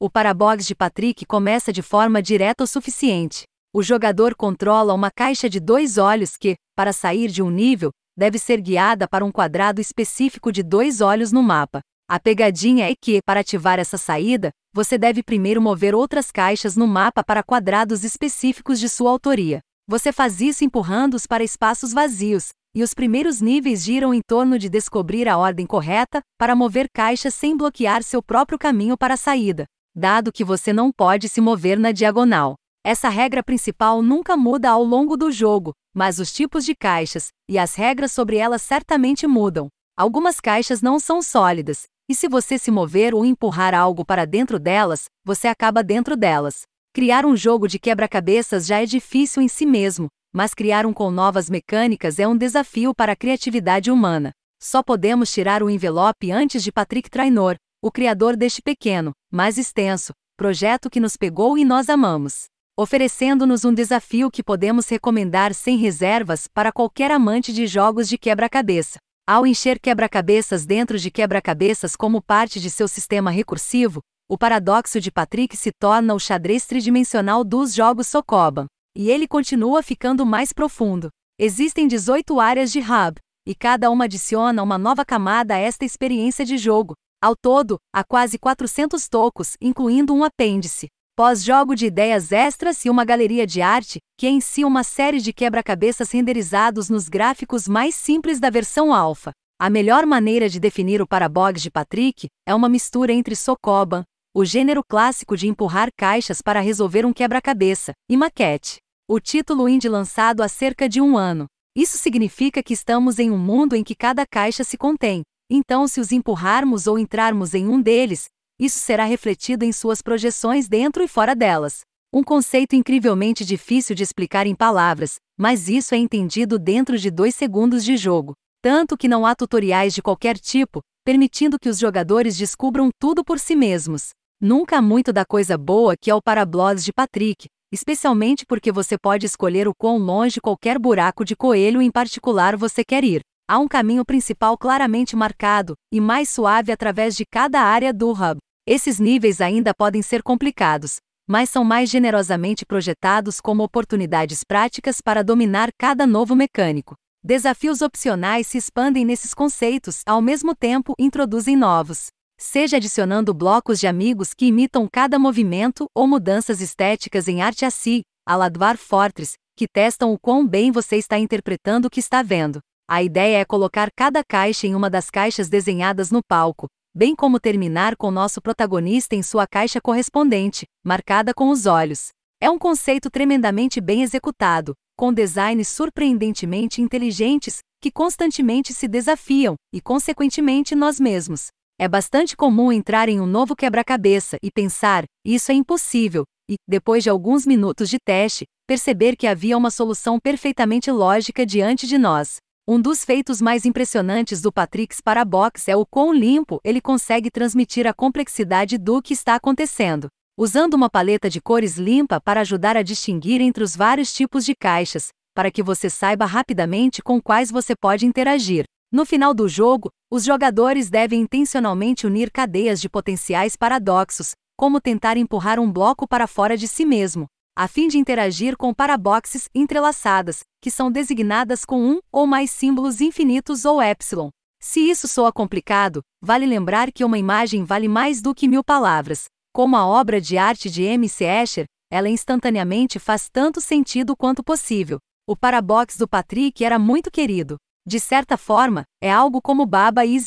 O parabox de Patrick começa de forma direta o suficiente. O jogador controla uma caixa de dois olhos que, para sair de um nível, deve ser guiada para um quadrado específico de dois olhos no mapa. A pegadinha é que, para ativar essa saída, você deve primeiro mover outras caixas no mapa para quadrados específicos de sua autoria. Você faz isso empurrando-os para espaços vazios, e os primeiros níveis giram em torno de descobrir a ordem correta para mover caixas sem bloquear seu próprio caminho para a saída dado que você não pode se mover na diagonal. Essa regra principal nunca muda ao longo do jogo, mas os tipos de caixas e as regras sobre elas certamente mudam. Algumas caixas não são sólidas, e se você se mover ou empurrar algo para dentro delas, você acaba dentro delas. Criar um jogo de quebra-cabeças já é difícil em si mesmo, mas criar um com novas mecânicas é um desafio para a criatividade humana. Só podemos tirar o envelope antes de Patrick Trainor, o criador deste pequeno, mas extenso, projeto que nos pegou e nós amamos, oferecendo-nos um desafio que podemos recomendar sem reservas para qualquer amante de jogos de quebra-cabeça. Ao encher quebra-cabeças dentro de quebra-cabeças como parte de seu sistema recursivo, o paradoxo de Patrick se torna o xadrez tridimensional dos jogos Sokoban. E ele continua ficando mais profundo. Existem 18 áreas de hub, e cada uma adiciona uma nova camada a esta experiência de jogo, ao todo, há quase 400 tocos, incluindo um apêndice, pós-jogo de ideias extras e uma galeria de arte, que é em si uma série de quebra-cabeças renderizados nos gráficos mais simples da versão alfa. A melhor maneira de definir o Parabogs de Patrick é uma mistura entre Sokoban, o gênero clássico de empurrar caixas para resolver um quebra-cabeça, e maquete, o título indie lançado há cerca de um ano. Isso significa que estamos em um mundo em que cada caixa se contém, então, se os empurrarmos ou entrarmos em um deles, isso será refletido em suas projeções dentro e fora delas. Um conceito incrivelmente difícil de explicar em palavras, mas isso é entendido dentro de dois segundos de jogo. Tanto que não há tutoriais de qualquer tipo, permitindo que os jogadores descubram tudo por si mesmos. Nunca há muito da coisa boa que é o Parabloss de Patrick, especialmente porque você pode escolher o quão longe qualquer buraco de coelho em particular você quer ir. Há um caminho principal claramente marcado, e mais suave através de cada área do hub. Esses níveis ainda podem ser complicados, mas são mais generosamente projetados como oportunidades práticas para dominar cada novo mecânico. Desafios opcionais se expandem nesses conceitos, ao mesmo tempo introduzem novos. Seja adicionando blocos de amigos que imitam cada movimento ou mudanças estéticas em arte a si, a Ladvar Fortress, que testam o quão bem você está interpretando o que está vendo. A ideia é colocar cada caixa em uma das caixas desenhadas no palco, bem como terminar com nosso protagonista em sua caixa correspondente, marcada com os olhos. É um conceito tremendamente bem executado, com designs surpreendentemente inteligentes, que constantemente se desafiam, e consequentemente nós mesmos. É bastante comum entrar em um novo quebra-cabeça e pensar, isso é impossível, e, depois de alguns minutos de teste, perceber que havia uma solução perfeitamente lógica diante de nós. Um dos feitos mais impressionantes do Patricks para a box é o quão limpo ele consegue transmitir a complexidade do que está acontecendo. Usando uma paleta de cores limpa para ajudar a distinguir entre os vários tipos de caixas, para que você saiba rapidamente com quais você pode interagir. No final do jogo, os jogadores devem intencionalmente unir cadeias de potenciais paradoxos, como tentar empurrar um bloco para fora de si mesmo, a fim de interagir com paraboxes entrelaçadas, que são designadas com um ou mais símbolos infinitos ou epsilon. Se isso soa complicado, vale lembrar que uma imagem vale mais do que mil palavras. Como a obra de arte de M. C. Escher, ela instantaneamente faz tanto sentido quanto possível. O parabox do Patrick era muito querido. De certa forma, é algo como Baba e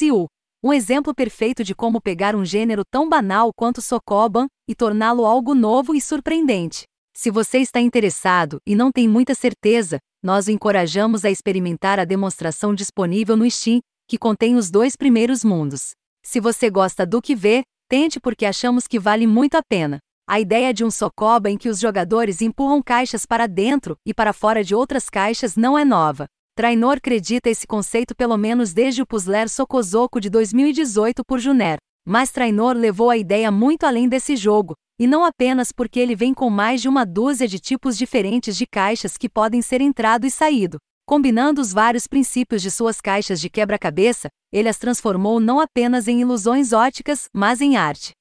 um exemplo perfeito de como pegar um gênero tão banal quanto Sokoban e torná-lo algo novo e surpreendente. Se você está interessado e não tem muita certeza, nós o encorajamos a experimentar a demonstração disponível no Steam, que contém os dois primeiros mundos. Se você gosta do que vê, tente porque achamos que vale muito a pena. A ideia de um socoba em que os jogadores empurram caixas para dentro e para fora de outras caixas não é nova. Trainor acredita esse conceito pelo menos desde o Puzzler Sokozoku de 2018 por Juner. Mas Trainor levou a ideia muito além desse jogo, e não apenas porque ele vem com mais de uma dúzia de tipos diferentes de caixas que podem ser entrado e saído. Combinando os vários princípios de suas caixas de quebra-cabeça, ele as transformou não apenas em ilusões óticas, mas em arte.